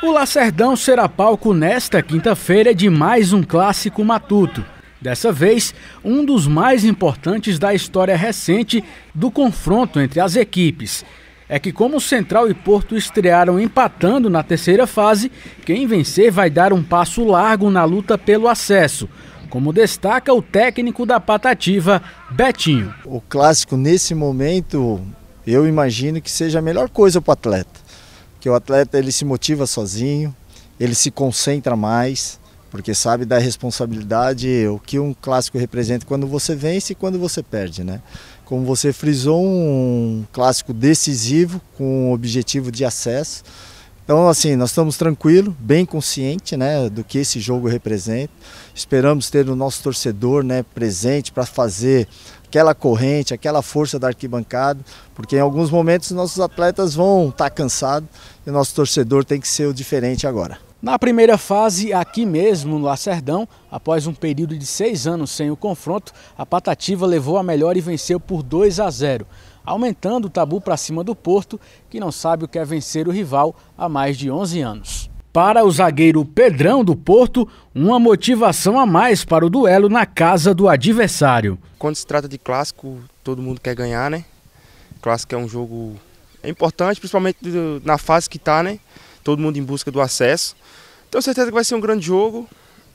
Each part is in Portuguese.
O Lacerdão será palco nesta quinta-feira de mais um clássico matuto. Dessa vez, um dos mais importantes da história recente do confronto entre as equipes. É que, como Central e Porto estrearam empatando na terceira fase, quem vencer vai dar um passo largo na luta pelo acesso, como destaca o técnico da Patativa, Betinho. O clássico, nesse momento, eu imagino que seja a melhor coisa para o atleta que o atleta ele se motiva sozinho, ele se concentra mais, porque sabe da responsabilidade, o que um clássico representa quando você vence e quando você perde, né? Como você frisou, um clássico decisivo com o objetivo de acesso. Então, assim, nós estamos tranquilos, bem consciente né, do que esse jogo representa. Esperamos ter o nosso torcedor né, presente para fazer aquela corrente, aquela força da arquibancada, porque em alguns momentos nossos atletas vão estar tá cansados e o nosso torcedor tem que ser o diferente agora. Na primeira fase, aqui mesmo no Acerdão após um período de seis anos sem o confronto, a Patativa levou a melhor e venceu por 2 a 0 aumentando o tabu para cima do Porto, que não sabe o que é vencer o rival há mais de 11 anos. Para o zagueiro Pedrão do Porto, uma motivação a mais para o duelo na casa do adversário. Quando se trata de clássico, todo mundo quer ganhar, né? Clássico é um jogo importante, principalmente na fase que está, né? Todo mundo em busca do acesso. Tenho certeza que vai ser um grande jogo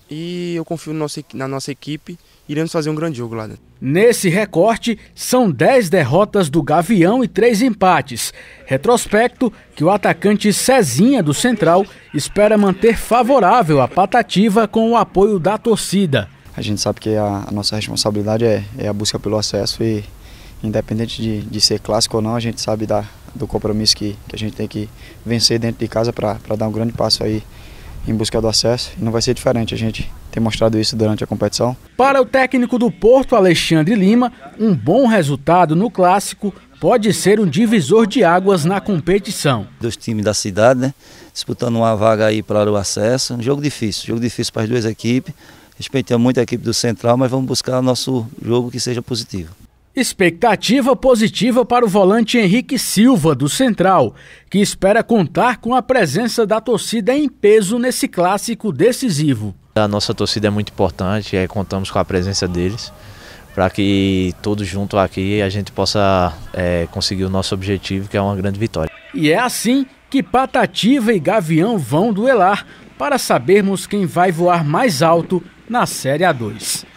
e eu confio na nossa equipe. Iremos fazer um grande jogo lá dentro. Nesse recorte, são 10 derrotas do Gavião e 3 empates. Retrospecto que o atacante Cezinha do Central espera manter favorável a patativa com o apoio da torcida. A gente sabe que a, a nossa responsabilidade é, é, a busca pelo acesso e, independente de, de, ser clássico ou não, a gente sabe da, do compromisso que, que a gente tem que vencer dentro de casa para dar um grande passo aí em busca do acesso e não vai ser diferente. A gente tem mostrado isso durante a competição. Para o técnico do Porto, Alexandre Lima, um bom resultado no clássico pode ser um divisor de águas na competição. Dois times da cidade, né? Disputando uma vaga aí para o acesso. Um jogo difícil, jogo difícil para as duas equipes. Respeitamos muito a equipe do Central, mas vamos buscar nosso jogo que seja positivo. Expectativa positiva para o volante Henrique Silva, do Central, que espera contar com a presença da torcida em peso nesse clássico decisivo. A nossa torcida é muito importante, é, contamos com a presença deles, para que todos juntos aqui a gente possa é, conseguir o nosso objetivo, que é uma grande vitória. E é assim que Patativa e Gavião vão duelar para sabermos quem vai voar mais alto na Série A2.